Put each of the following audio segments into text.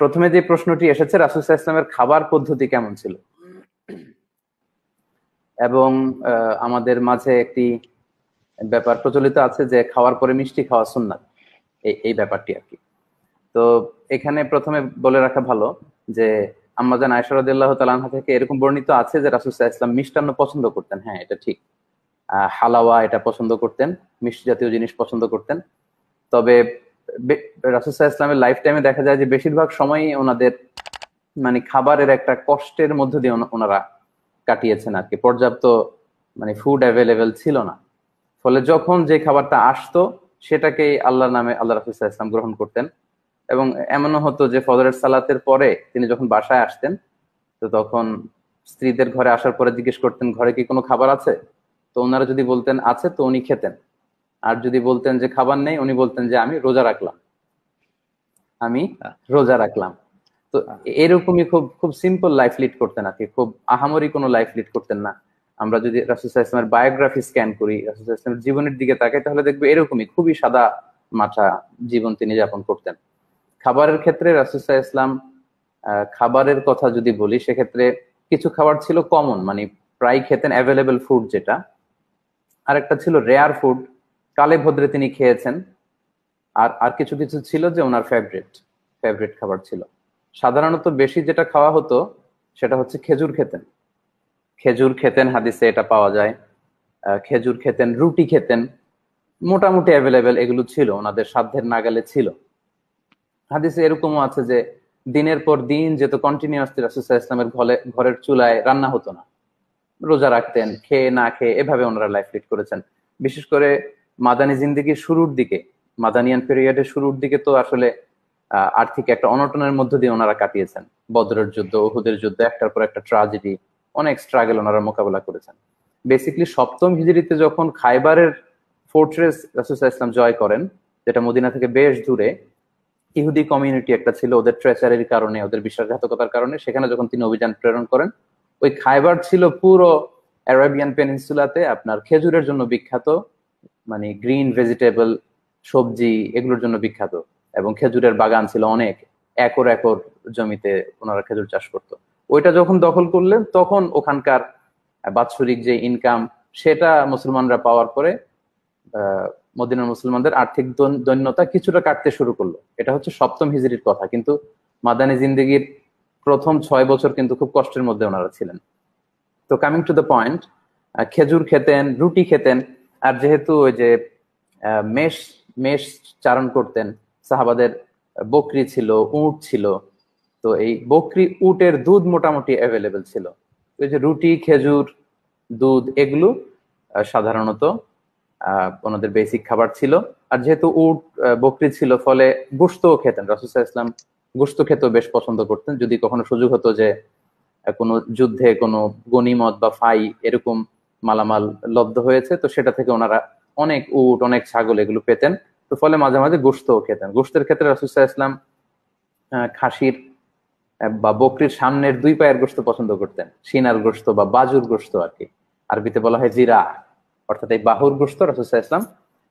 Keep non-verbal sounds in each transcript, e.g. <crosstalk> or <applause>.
প্রথমে যে প্রশ্নটি এসেছে রাসুল ইসলামের খাবার পদ্ধতি কেমন ছিল এবং আমাদের মাঝে একটি ব্যাপার প্রচলিত আছে যে খাওয়ার পরে মিষ্টি খাওয়া সুন্নাত এই এই ব্যাপারটি আর কি তো এখানে প্রথমে বলে রাখা ভালো যে আম্মাজান আয়সারদুল্লাহ তালাহা থেকে এরকম বর্ণিত আছে যে রাসুল ইসলাম মিষ্টান্ন পছন্দ করতেন হ্যাঁ এটা ঠিক হালাওয়া এটা পছন্দ করতেন মিষ্টি জাতীয় জিনিস পছন্দ করতেন তবে রাসুসাহ ইসলামের লাইফ টাইমে দেখা যায় যে বেশিরভাগ সময়ই ওনাদের মানে খাবারের একটা কষ্টের মধ্য দিয়ে ওনারা কাটিয়েছেন আর কি পর্যাপ্ত মানে ফুড অ্যাভেলেবেল ছিল না ফলে যখন যে খাবারটা আসতো সেটাকেই আল্লাহ নামে আল্লাহ রাসুসাহ ইসলাম গ্রহণ করতেন এবং এমনও হতো যে ফজরের সালাতের পরে তিনি যখন বাসায় আসতেন তো তখন স্ত্রীদের ঘরে আসার পরে জিজ্ঞেস করতেন ঘরে কি কোনো খাবার আছে তো ওনারা যদি বলতেন আছে তো উনি খেতেন আর যদি বলতেন যে খাবার নেই উনি বলতেন যে আমি রোজা রাখলাম আমি রোজা রাখলাম তো এরকমই খুব খুব সিম্পল লাইফ লিড করতেন আর কি খুব আহামরি কোনো লাইফ লিড করতেন না আমরা যদি রাসুল বায়োগ্রাফি স্ক্যান করি রাসুল জীবনের দিকে তাকাই তাহলে দেখবে এরকমই খুবই সাদা মাথা জীবন তিনি যাপন করতেন খাবারের ক্ষেত্রে রাসুল ইসলাম খাবারের কথা যদি বলি সেক্ষেত্রে কিছু খাবার ছিল কমন মানে প্রায় খেতেন অ্যাভেলেবেল ফুড যেটা আর একটা ছিল রেয়ার ফুড কালে ভদ্রে তিনি খেয়েছেন আর আর কিছু কিছু ছিল যে ওনার ফেভারিট ফেভারিট খাবার ছিল সাধারণত বেশি যেটা খাওয়া হতো সেটা হচ্ছে খেজুর খেতেন খেজুর খেতেন হাদিসে এটা পাওয়া যায় খেজুর খেতেন রুটি খেতেন মোটামুটি অ্যাভেলেবেল এগুলো ছিল ওনাদের সাধ্যের নাগালে ছিল হাদিসে এরকমও আছে যে দিনের পর দিন যেহেতু কন্টিনিউয়াসলি রাসুসাহ ইসলামের ঘরে ঘরের চুলায় রান্না হতো না রোজা রাখতেন খেয়ে না খেয়ে এভাবে ওনারা লাইফ লিড করেছেন বিশেষ করে মাদানি জিন্দিগির শুরুর দিকে মাদানিয়ান পিরিয়ডের শুরুর দিকে তো আসলে আর্থিক একটা অনটনের মধ্য দিয়ে ওনারা কাটিয়েছেন বদরের যুদ্ধ ওহুদের যুদ্ধ একটার পর একটা ট্রাজেডি অনেক স্ট্রাগল ওনারা মোকাবেলা করেছেন বেসিকলি সপ্তম হিজড়িতে যখন খাইবারের ফোর্ট্রেস রাসুসা ইসলাম জয় করেন যেটা মদিনা থেকে বেশ দূরে ইহুদি কমিউনিটি একটা ছিল ওদের ট্রেচারির কারণে ওদের বিশ্বাসঘাতকতার কারণে সেখানে যখন তিনি অভিযান প্রেরণ করেন ওই খাইবার ছিল পুরো অ্যারাবিয়ান পেনিনসুলাতে আপনার খেজুরের জন্য বিখ্যাত মানে গ্রিন ভেজিটেবল সবজি এগুলোর জন্য বিখ্যাত এবং খেজুরের বাগান ছিল অনেক একর একর জমিতে ওনারা খেজুর চাষ করতো ওইটা যখন দখল করলেন তখন ওখানকার বাৎসরিক যে ইনকাম সেটা মুসলমানরা পাওয়ার পরে মদিনার মুসলমানদের আর্থিক দৈন্যতা কিছুটা কাটতে শুরু করলো এটা হচ্ছে সপ্তম হিজড়ির কথা কিন্তু মাদানী জিন্দিগির প্রথম ছয় বছর কিন্তু খুব কষ্টের মধ্যে ওনারা ছিলেন তো কামিং টু দ্য পয়েন্ট খেজুর খেতেন রুটি খেতেন আর যেহেতু ওই যে মেষ মেষ চারণ করতেন সাহাবাদের বকরি ছিল উট ছিল তো এই বকরি উটের দুধ মোটামুটি অ্যাভেলেবেল ছিল ওই যে রুটি খেজুর দুধ এগুলো সাধারণত ওনাদের বেসিক খাবার ছিল আর যেহেতু উট বকরি ছিল ফলে গোস্তও খেতেন রাসুসা ইসলাম গুস্ত খেতেও বেশ পছন্দ করতেন যদি কখনো সুযোগ হতো যে কোনো যুদ্ধে কোনো গনিমত বা ফাই এরকম মালামাল লব্ধ হয়েছে তো সেটা থেকে ওনারা অনেক উট অনেক ছাগল এগুলো পেতেন তো ফলে মাঝে মাঝে গোস্তও খেতেন গোস্তের ক্ষেত্রে রাসুসাহ ইসলাম খাসির বা বকরির সামনের দুই পায়ের গোস্ত পছন্দ করতেন সিনার গোস্ত বা বাজুর গোস্ত আর কি আরবিতে বলা হয় জিরা অর্থাৎ এই বাহুর গোস্ত রাসুসাহ ইসলাম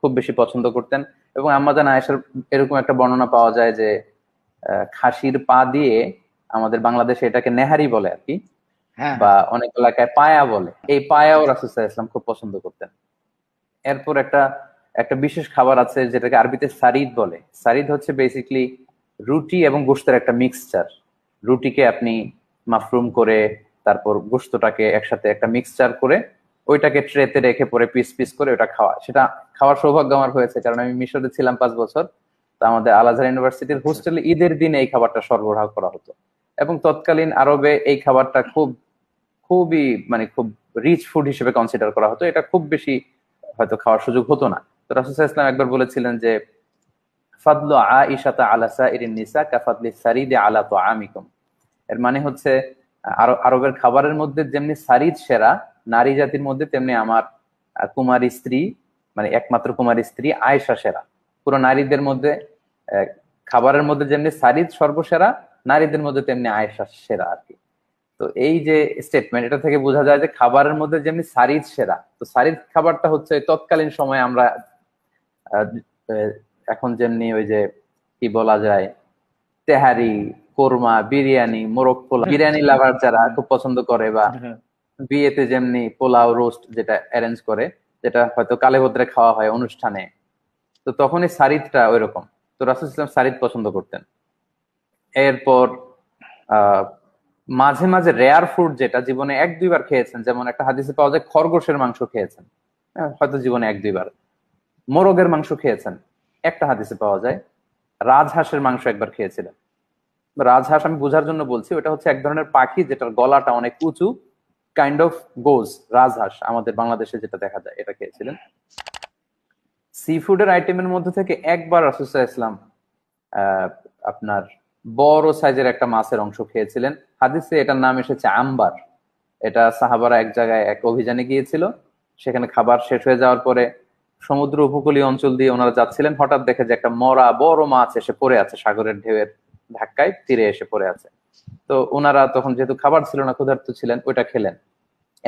খুব বেশি পছন্দ করতেন এবং আমাদের আয়েশার এরকম একটা বর্ণনা পাওয়া যায় যে খাসির পা দিয়ে আমাদের বাংলাদেশে এটাকে নেহারি বলে আর কি হ্যাঁ। বা অনেক এলাকায় পায়া বলে এই পায়াও রাসুসাহ ইসলাম খুব পছন্দ করতেন এরপর একটা একটা বিশেষ খাবার আছে যেটাকে আরবিতে সারিদ বলে সারিদ হচ্ছে বেসিকলি রুটি এবং গোস্তের একটা মিক্সচার রুটিকে আপনি মাফরুম করে তারপর গোস্তটাকে একসাথে একটা মিক্সচার করে ওইটাকে ট্রেতে রেখে পরে পিস পিস করে ওটা খাওয়া সেটা খাওয়ার সৌভাগ্য আমার হয়েছে কারণ আমি মিশরে ছিলাম পাঁচ বছর তো আমাদের আলাজার ইউনিভার্সিটির হোস্টেলে ঈদের দিনে এই খাবারটা সরবরাহ করা হতো এবং তৎকালীন আরবে এই খাবারটা খুব খুবই মানে খুব রিচ ফুড হিসেবে কনসিডার করা হতো এটা খুব বেশি হয়তো খাওয়ার সুযোগ হতো না তো রাসুসাহ ইসলাম একবার বলেছিলেন যে ফাদলু আইসাতা আলাসা ইরিন নিসা কাফাদলি সারিদে আলা তো আমিকম এর মানে হচ্ছে আরবের খাবারের মধ্যে যেমনি সারিদ সেরা নারী জাতির মধ্যে তেমনি আমার কুমারী স্ত্রী মানে একমাত্র কুমার স্ত্রী আয়েশা সেরা পুরো নারীদের মধ্যে খাবারের মধ্যে যেমনি সারিদ সর্বসেরা নারীদের মধ্যে তেমনি আয়েশা সেরা আর কি তো এই যে স্টেটমেন্ট এটা থেকে বোঝা যায় যে খাবারের মধ্যে যেমনি সারিদ সেরা তো সারিদ খাবারটা হচ্ছে তৎকালীন সময়ে আমরা এখন যেমনি ওই যে কি বলা যায় তেহারি কোরমা বিরিয়ানি মোরগ পোলা বিরিয়ানি লাভার যারা খুব পছন্দ করে বা হ্যাঁ। বিয়েতে যেমনি পোলাও রোস্ট যেটা অ্যারেঞ্জ করে যেটা হয়তো কালে ভদ্রে খাওয়া হয় অনুষ্ঠানে তো তখনই সারিদটা ওই রকম তো রাসুল ইসলাম সারিদ পছন্দ করতেন এরপর আহ মাঝে মাঝে রেয়ার ফুড যেটা জীবনে এক দুইবার খেয়েছেন যেমন একটা হাদিসে পাওয়া যায় খরগোশের মাংস খেয়েছেন হ্যাঁ। হয়তো জীবনে এক দুইবার মোরগের মাংস খেয়েছেন একটা হাদিসে পাওয়া যায় রাজহাঁসের মাংস একবার খেয়েছিলেন রাজহাঁস আমি বোঝার জন্য বলছি ওটা হচ্ছে এক ধরনের পাখি যেটার গলাটা অনেক উঁচু কাইন্ড অফ গোজ রাজহাঁস আমাদের বাংলাদেশে যেটা দেখা যায় এটা খেয়েছিলেন সি ফুডের আইটেমের মধ্যে থেকে একবার রাসুসা ইসলাম আপনার বড় সাইজের একটা মাছের অংশ খেয়েছিলেন হাদিসে এটার নাম এসেছে আম্বার এটা সাহাবারা এক জায়গায় এক অভিযানে গিয়েছিল সেখানে খাবার শেষ হয়ে যাওয়ার পরে সমুদ্র উপকূলীয় অঞ্চল দিয়ে ওনারা যাচ্ছিলেন হঠাৎ দেখে যে একটা মরা বড় মাছ এসে পড়ে আছে সাগরের ঢেউয়ের ধাক্কায় তীরে এসে পড়ে আছে তো ওনারা তখন যেহেতু খাবার ছিল না ক্ষুধার্ত ছিলেন ওইটা খেলেন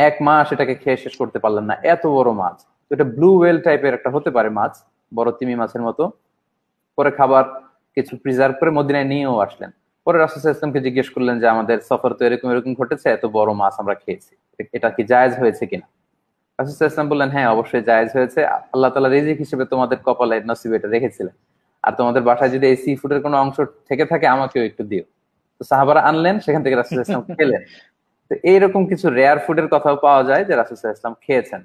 এক মাস এটাকে খেয়ে শেষ করতে পারলেন না এত বড় মাছ তো এটা ব্লু ওয়েল টাইপের একটা হতে পারে মাছ বড় তিমি মাছের মতো পরে খাবার কিছু প্রিজার্ভ করে মদিনায় নিয়েও আসলেন পরে রাসুল ইসলামকে জিজ্ঞেস করলেন যে আমাদের সফর তো এরকম এরকম ঘটেছে এত বড় মাছ আমরা খেয়েছি এটা কি জায়জ হয়েছে কিনা রাসুল ইসলাম বললেন হ্যাঁ অবশ্যই জায়জ হয়েছে আল্লাহ তালা রেজিক হিসেবে তোমাদের কপালে নসিব এটা রেখেছিলেন আর তোমাদের বাসায় যদি এই সি ফুডের কোনো অংশ থেকে থাকে আমাকেও একটু দিও তো সাহাবারা আনলেন সেখান থেকে রাসুল ইসলাম খেলেন তো এইরকম কিছু রেয়ার ফুডের কথাও পাওয়া যায় যে রাসুল ইসলাম খেয়েছেন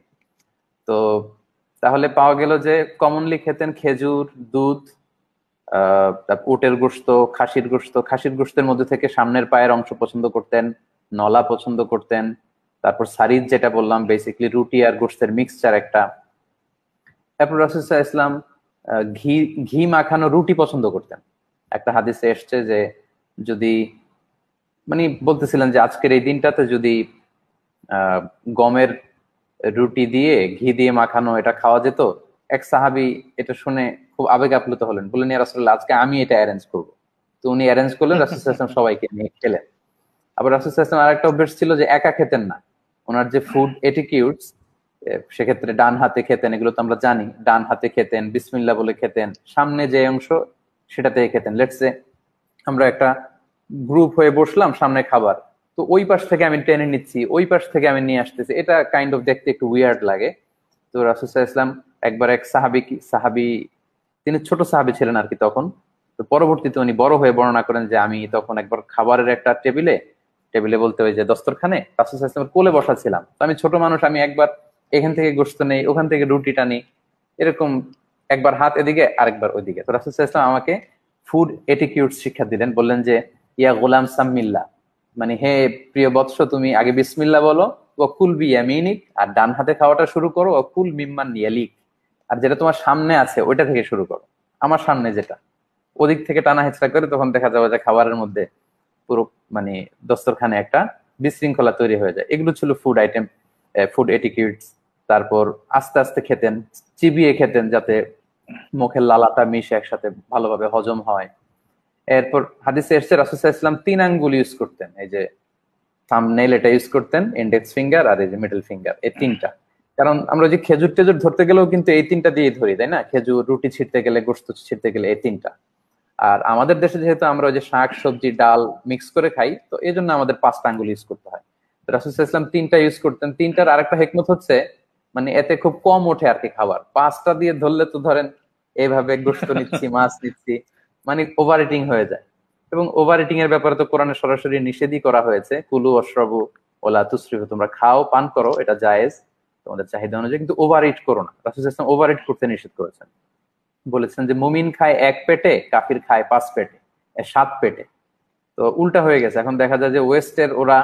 তো তাহলে পাওয়া গেল যে কমনলি খেতেন খেজুর দুধ উটের গোস্ত খাসির গোস্ত খাসির গোস্তের মধ্যে থেকে সামনের পায়ের অংশ পছন্দ করতেন নলা পছন্দ করতেন তারপর সারিদ যেটা বললাম বেসিকলি রুটি আর গোস্তের মিক্সচার একটা তারপর রাসুসা ইসলাম ঘি ঘি মাখানো রুটি পছন্দ করতেন একটা হাদিসে এসছে যে যদি মানে বলতেছিলেন যে আজকের এই দিনটাতে যদি গমের রুটি দিয়ে ঘি দিয়ে মাখানো এটা খাওয়া যেত এক সাহাবি এটা শুনে খুব আবেগ আপ্লুত হলেন বললেন ইয়া রাসুল্লাহ আজকে আমি এটা অ্যারেঞ্জ করবো তো উনি অ্যারেঞ্জ করলেন রাসুল ইসলাম সবাইকে নিয়ে খেলেন আবার রাসুল ইসলাম আর একটা অভ্যেস ছিল যে একা খেতেন না ওনার যে ফুড এটিকিউটস সেক্ষেত্রে ডান হাতে খেতেন এগুলো তো আমরা জানি ডান হাতে খেতেন বিসমিল্লা বলে খেতেন সামনে যে অংশ সেটাতে খেতেন লেটসে আমরা একটা গ্রুপ হয়ে বসলাম সামনে খাবার তো ওই পাশ থেকে আমি টেনে নিচ্ছি ওই পাশ থেকে আমি নিয়ে আসতেছি এটা কাইন্ড অফ দেখতে একটু উইয়ার্ড লাগে তো রাসুল ইসলাম একবার এক সাহাবি সাহাবি তিনি ছোট সাহাবি ছিলেন আর কি তখন তো পরবর্তীতে উনি বড় হয়ে বর্ণনা করেন যে আমি তখন একবার খাবারের একটা টেবিলে টেবিলে বলতে হয় যে দস্তরখানে রাসুল কোলে বসা ছিলাম তো আমি ছোট মানুষ আমি একবার এখান থেকে গোস্ত নেই ওখান থেকে রুটি টানি এরকম একবার হাত এদিকে আরেকবার ওইদিকে তো রাসুল ইসলাম আমাকে ফুড এটিকিউড শিক্ষা দিলেন বললেন যে ইয়া গোলাম সাম্মিল্লা মানে হে প্রিয় বৎস তুমি আগে বিসমিল্লা বলো ও কুল বি আর ডান হাতে খাওয়াটা শুরু করো ও কুল মিম্মান নিয়ালিক আর যেটা তোমার সামনে আছে ওইটা থেকে শুরু করো আমার সামনে যেটা ওদিক থেকে টানা হেঁচড়া করে তখন দেখা যাবে যে খাবারের মধ্যে পুরো মানে দস্তরখানে একটা বিশৃঙ্খলা তৈরি হয়ে যায় এগুলো ছিল ফুড আইটেম ফুড এটিকিউটস তারপর আস্তে আস্তে খেতেন চিবিয়ে খেতেন যাতে মুখের লালাটা মিশে একসাথে ভালোভাবে হজম হয় এরপর হাদিসে এসছে রাসুসা ইসলাম তিন আঙ্গুল ইউজ করতেন এই যে নেইল এটা ইউজ করতেন ইন্ডেক্স ফিঙ্গার আর এই যে মিডল ফিঙ্গার এই তিনটা কারণ আমরা যে খেজুর টেজুর ধরতে গেলেও কিন্তু এই তিনটা দিয়ে ধরি তাই না খেজুর রুটি ছিটতে গেলে গোস্ত ছিটতে গেলে এই তিনটা আর আমাদের দেশে যেহেতু আমরা যে শাক সবজি ডাল মিক্স করে খাই তো এই জন্য আমাদের পাঁচটা আঙ্গুল ইউজ করতে হয় ইসলাম তিনটা ইউজ করতেন তিনটার আরেকটা হেকমত হচ্ছে মানে এতে খুব কম ওঠে আর কি খাবার পাঁচটা দিয়ে ধরলে তো ধরেন এইভাবে গোস্ত নিচ্ছি <laughs> মাছ নিচ্ছি মানে ওভার হয়ে যায় এবং ওভার এর ব্যাপারে তো কোরআনে সরাসরি নিষেধই করা হয়েছে কুলু অশ্রব ওলা তুশ্রী তোমরা খাও পান করো এটা জায়েজ তোমাদের চাহিদা অনুযায়ী কিন্তু ওভার ইট করো না রাসুল ইসলাম ওভার ইট করতে নিষেধ করেছেন বলেছেন যে মুমিন খায় এক পেটে কাফির খায় পাঁচ পেটে সাত পেটে তো উল্টা হয়ে গেছে এখন দেখা যায় যে ওয়েস্টের ওরা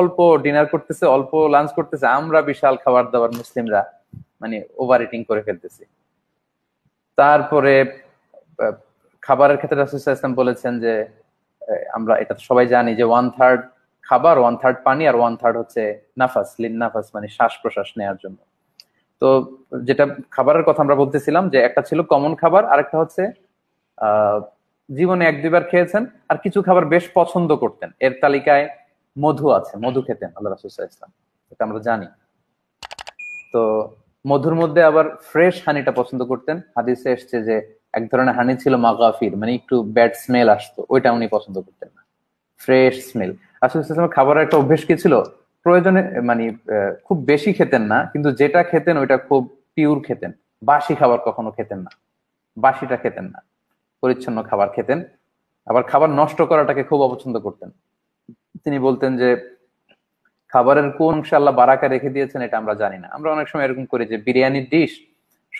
অল্প ডিনার করতেছে অল্প লাঞ্চ করতেছে আমরা বিশাল খাবার দাবার মুসলিমরা মানে ওভার ইটিং করে ফেলতেছি তারপরে খাবারের ক্ষেত্রে রাসুল ইসলাম বলেছেন যে আমরা এটা সবাই জানি যে ওয়ান থার্ড খাবার ওয়ান থার্ড পানি আর ওয়ান থার্ড হচ্ছে নাফাস লিন নাফাস মানে শ্বাস প্রশ্বাস নেওয়ার জন্য তো যেটা খাবারের কথা আমরা বলতেছিলাম যে একটা ছিল কমন খাবার আর একটা হচ্ছে জীবনে এক দুইবার খেয়েছেন আর কিছু খাবার বেশ পছন্দ করতেন এর তালিকায় মধু আছে মধু খেতেন আল্লাহ রাসুসাহ ইসলাম এটা আমরা জানি তো মধুর মধ্যে আবার ফ্রেশ হানিটা পছন্দ করতেন হাদিসে এসছে যে এক ধরনের হানি ছিল মাগাফির মানে একটু ব্যাড স্মেল আসতো ওইটা উনি পছন্দ করতেন না ফ্রেশ স্মেল আসলে খাবারের একটা অভ্যেস কি ছিল প্রয়োজনে মানে খুব বেশি খেতেন না কিন্তু যেটা খেতেন ওইটা খুব পিওর খেতেন বাসি খাবার কখনো খেতেন না বাসিটা খেতেন না পরিচ্ছন্ন খাবার খেতেন আবার খাবার নষ্ট করাটাকে খুব অপছন্দ করতেন তিনি বলতেন যে খাবারের কোন অংশে আল্লাহ বারাকা রেখে দিয়েছেন এটা আমরা জানি না আমরা অনেক সময় এরকম করি যে বিরিয়ানির ডিশ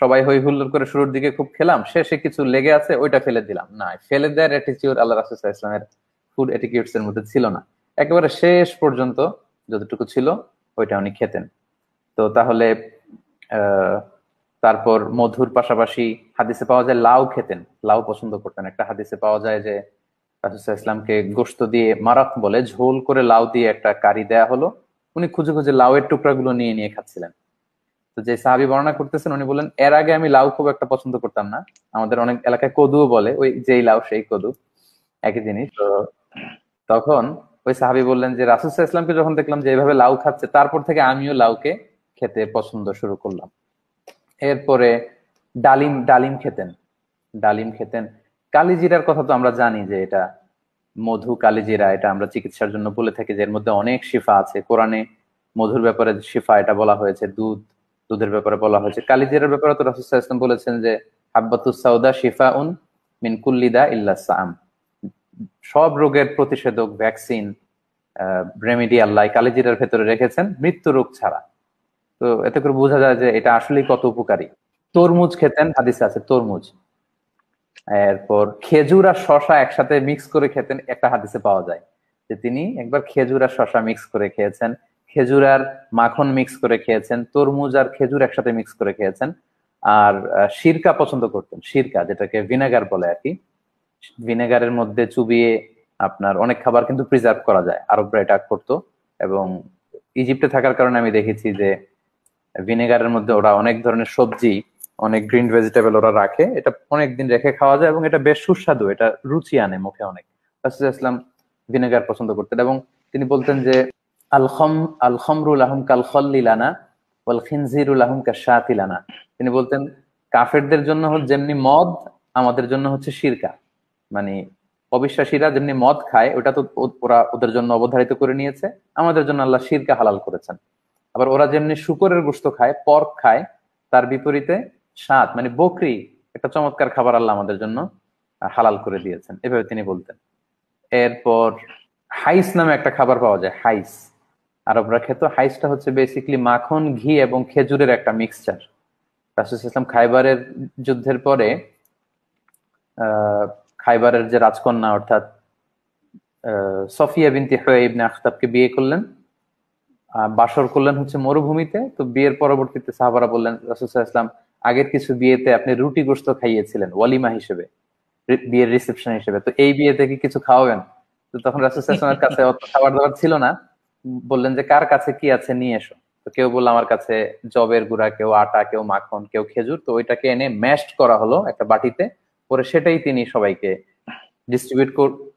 সবাই হই হুল্লোর করে শুরুর দিকে খুব খেলাম শেষে কিছু লেগে আছে ওইটা ফেলে দিলাম না ফেলে দেওয়ার অ্যাটিচিউড আল্লাহ রাসুল ইসলামের ফুড অ্যাটিকিউডস এর মধ্যে ছিল না একেবারে শেষ পর্যন্ত যতটুকু ছিল ওইটা উনি খেতেন তো তাহলে তারপর মধুর পাশাপাশি হাদিসে পাওয়া যায় লাউ খেতেন লাউ পছন্দ করতেন একটা হাদিসে পাওয়া যায় যে ইসলামকে গোস্ত দিয়ে মারাত বলে ঝোল করে লাউ দিয়ে একটা কারি দেয়া হলো উনি খুঁজে খুঁজে লাউয়ের টুকরাগুলো নিয়ে নিয়ে খাচ্ছিলেন তো যে সাহাবি বর্ণনা করতেছেন উনি বলেন এর আগে আমি লাউ খুব একটা পছন্দ করতাম না আমাদের অনেক এলাকায় কদুও বলে ওই যেই লাউ সেই কদু একই জিনিস তো তখন ওই সাহাবি বললেন যে রাসুল ইসলামকে যখন দেখলাম যে এইভাবে লাউ খাচ্ছে তারপর থেকে আমিও লাউকে খেতে পছন্দ শুরু করলাম এরপরে ডালিম ডালিম খেতেন ডালিম খেতেন কালিজিরার কথা তো আমরা জানি যে এটা মধু কালিজিরা এটা আমরা চিকিৎসার জন্য বলে থাকি যে এর মধ্যে অনেক শিফা আছে কোরআনে মধুর ব্যাপারে শিফা এটা বলা হয়েছে দুধ দুধের ব্যাপারে বলা হয়েছে কালিজিরার ব্যাপারে তো রাসুল ইসলাম বলেছেন যে হাব্বাতুস শিফা উন মিনকুল্লিদা ইল্লা সাম সব রোগের প্রতিষেধক ভ্যাকসিন রেমিডিয়াল লাই কালিজিরার ভেতরে রেখেছেন মৃত্যু রোগ ছাড়া তো এতে করে বোঝা যায় যে এটা আসলেই কত উপকারী তরমুজ খেতেন হাদিসে আছে তরমুজ এরপর খেজুর আর শশা একসাথে মিক্স করে খেতেন একটা হাদিসে পাওয়া যায় যে তিনি একবার খেজুর আর শশা মিক্স করে খেয়েছেন খেজুর আর মাখন মিক্স করে খেয়েছেন তরমুজ আর খেজুর একসাথে মিক্স করে খেয়েছেন আর সিরকা পছন্দ করতেন সিরকা যেটাকে ভিনেগার বলে আর কি ভিনেগারের মধ্যে চুবিয়ে আপনার অনেক খাবার কিন্তু প্রিজার্ভ করা যায় আরবরা এটা করতো এবং ইজিপ্টে থাকার কারণে আমি দেখেছি যে ভিনেগারের মধ্যে ওরা অনেক ধরনের সবজি অনেক গ্রিন ভেজিটেবল ওরা রাখে এটা অনেকদিন রেখে খাওয়া যায় এবং এটা বেশ সুস্বাদু এটা রুচি আনে মুখে অনেক ইসলাম ভিনেগার পছন্দ করতেন এবং তিনি বলতেন যে আলহম আলহমরুল আহম কালখল্লিলানা ওয়াল খিনজিরুল আহম কাশাতিলানা তিনি বলতেন কাফেরদের জন্য যেমনি মদ আমাদের জন্য হচ্ছে শিরকা মানে অবিশ্বাসীরা যেমনি মদ খায় ওটা তো ওরা ওদের জন্য অবধারিত করে নিয়েছে আমাদের জন্য আল্লাহ শিরকে হালাল করেছেন আবার ওরা যেমনি শুকরের গোস্ত খায় পর্ক খায় তার বিপরীতে সাত মানে বকরি একটা চমৎকার খাবার আল্লাহ আমাদের জন্য হালাল করে দিয়েছেন এভাবে তিনি বলতেন এরপর হাইস নামে একটা খাবার পাওয়া যায় হাইস আরবরা খেত হাইসটা হচ্ছে বেসিকলি মাখন ঘি এবং খেজুরের একটা মিক্সচার রাসুল ইসলাম খাইবারের যুদ্ধের পরে আহ খাইবারের যে রাজকন্যা অর্থাৎ সফিয়া বিনতি হয়ে আখতাবকে বিয়ে করলেন বাসর করলেন হচ্ছে মরুভূমিতে তো বিয়ের পরবর্তীতে সাহাবারা বললেন রাসুসাহ ইসলাম আগের কিছু বিয়েতে আপনি রুটি গোস্ত খাইয়েছিলেন ওয়ালিমা হিসেবে বিয়ের রিসেপশন হিসেবে তো এই বিয়েতে কি কিছু খাওয়াবেন তো তখন রাসুসাহসলামের কাছে অত খাবার দাবার ছিল না বললেন যে কার কাছে কি আছে নিয়ে এসো তো কেউ বললো আমার কাছে জবের গুড়া কেউ আটা কেউ মাখন কেউ খেজুর তো ওইটাকে এনে ম্যাশ করা হলো একটা বাটিতে পরে সেটাই তিনি সবাইকে ডিস্ট্রিবিউট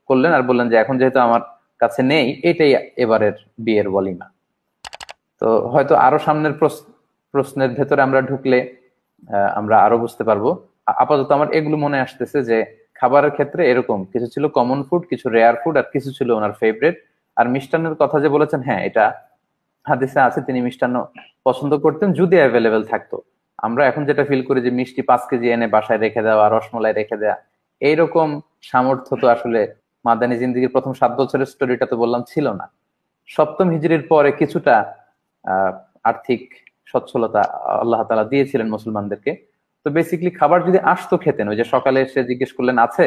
করলেন আর বললেন যে এখন যেহেতু আমার কাছে নেই এটাই এবারের বিয়ের বলিমা তো হয়তো আরো সামনের প্রশ্নের ভেতরে আমরা ঢুকলে আমরা আরো বুঝতে পারবো আপাতত আমার এগুলো মনে আসতেছে যে খাবারের ক্ষেত্রে এরকম কিছু ছিল কমন ফুড কিছু রেয়ার ফুড আর কিছু ছিল ওনার ফেভারেট আর মিষ্টান্নের কথা যে বলেছেন হ্যাঁ এটা হাদিসে আছে তিনি মিষ্টান্ন পছন্দ করতেন যদি অ্যাভেলেবেল থাকতো আমরা এখন যেটা ফিল করি যে মিষ্টি পাঁচ কেজি এনে বাসায় রেখে দেওয়া রসমলাই রেখে দেওয়া এইরকম সামর্থ্য তো আসলে মাদানি জিন্দিগির প্রথম সাত বছরের স্টোরিটা তো বললাম ছিল না সপ্তম হিজড়ির পরে কিছুটা আর্থিক সচ্ছলতা আল্লাহ তালা দিয়েছিলেন মুসলমানদেরকে তো বেসিকলি খাবার যদি আসতো খেতেন ওই যে সকালে এসে জিজ্ঞেস করলেন আছে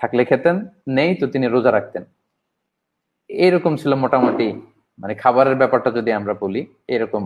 থাকলে খেতেন নেই তো তিনি রোজা রাখতেন এরকম ছিল মোটামুটি মানে খাবারের ব্যাপারটা যদি আমরা বলি এরকম